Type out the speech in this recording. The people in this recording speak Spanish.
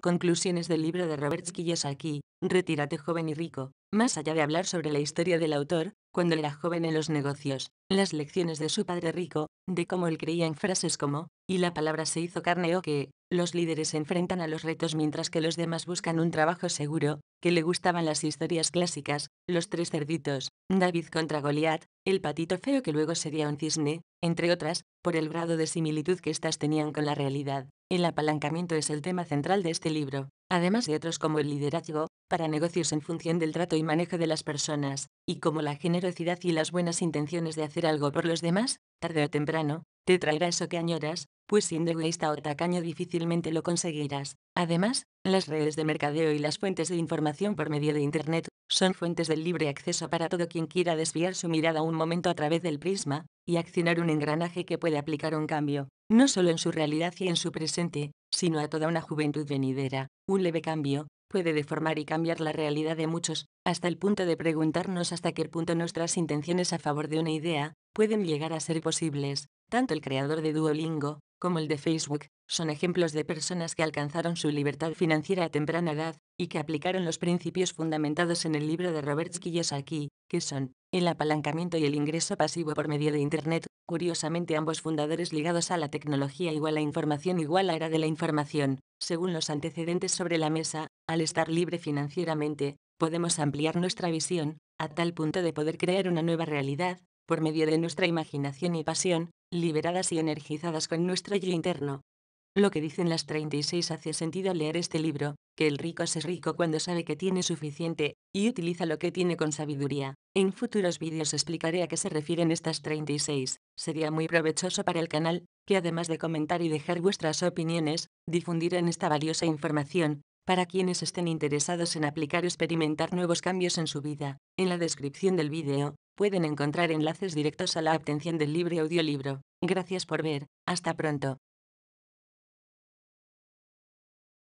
Conclusiones del libro de Robert aquí. Retírate joven y rico. Más allá de hablar sobre la historia del autor, cuando era joven en los negocios, las lecciones de su padre rico, de cómo él creía en frases como, y la palabra se hizo carne o que, los líderes se enfrentan a los retos mientras que los demás buscan un trabajo seguro, que le gustaban las historias clásicas, los tres cerditos, David contra Goliat, el patito feo que luego sería un cisne, entre otras, por el grado de similitud que éstas tenían con la realidad. El apalancamiento es el tema central de este libro, además de otros como el liderazgo, para negocios en función del trato y manejo de las personas, y como la generosidad y las buenas intenciones de hacer algo por los demás, tarde o temprano, te traerá eso que añoras, pues siendo egoísta o tacaño difícilmente lo conseguirás. Además, las redes de mercadeo y las fuentes de información por medio de Internet son fuentes del libre acceso para todo quien quiera desviar su mirada un momento a través del prisma, y accionar un engranaje que puede aplicar un cambio, no solo en su realidad y en su presente, sino a toda una juventud venidera. Un leve cambio, puede deformar y cambiar la realidad de muchos, hasta el punto de preguntarnos hasta qué punto nuestras intenciones a favor de una idea pueden llegar a ser posibles. Tanto el creador de Duolingo, como el de Facebook, son ejemplos de personas que alcanzaron su libertad financiera a temprana edad, y que aplicaron los principios fundamentados en el libro de Robert Kiyosaki, que son, el apalancamiento y el ingreso pasivo por medio de Internet, curiosamente ambos fundadores ligados a la tecnología igual a información igual a era de la información. Según los antecedentes sobre la mesa, al estar libre financieramente, podemos ampliar nuestra visión, a tal punto de poder crear una nueva realidad, por medio de nuestra imaginación y pasión, liberadas y energizadas con nuestro yo interno. Lo que dicen las 36 hace sentido leer este libro, que el rico es rico cuando sabe que tiene suficiente, y utiliza lo que tiene con sabiduría. En futuros vídeos explicaré a qué se refieren estas 36. Sería muy provechoso para el canal, que además de comentar y dejar vuestras opiniones, difundirán esta valiosa información, para quienes estén interesados en aplicar o experimentar nuevos cambios en su vida. En la descripción del vídeo, pueden encontrar enlaces directos a la obtención del libre audiolibro. Gracias por ver, hasta pronto.